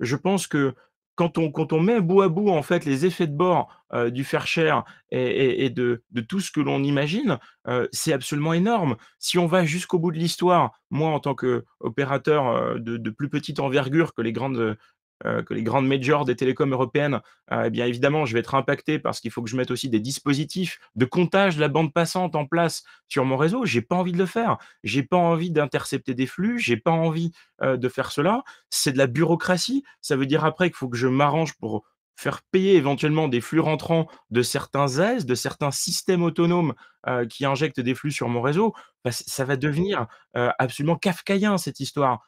je pense que quand on, quand on met bout à bout en fait les effets de bord du faire cher et, de, tout ce que l'on imagine, c'est absolument énorme. Si on va jusqu'au bout de l'histoire, moi en tant qu'opérateur de, de, plus petite envergure que les grandes euh, que les grandes majors des télécoms européennes, euh, eh bien évidemment, je vais être impacté parce qu'il faut que je mette aussi des dispositifs de comptage de la bande passante en place sur mon réseau. J'ai pas envie de le faire. J'ai pas envie d'intercepter des flux. J'ai pas envie euh, de faire cela. C'est de la bureaucratie. Ça veut dire après qu'il faut que je m'arrange pour faire payer éventuellement des flux rentrants de certains aises, de certains systèmes autonomes qui injectent des flux sur mon réseau, ça va devenir absolument kafkaïen cette histoire.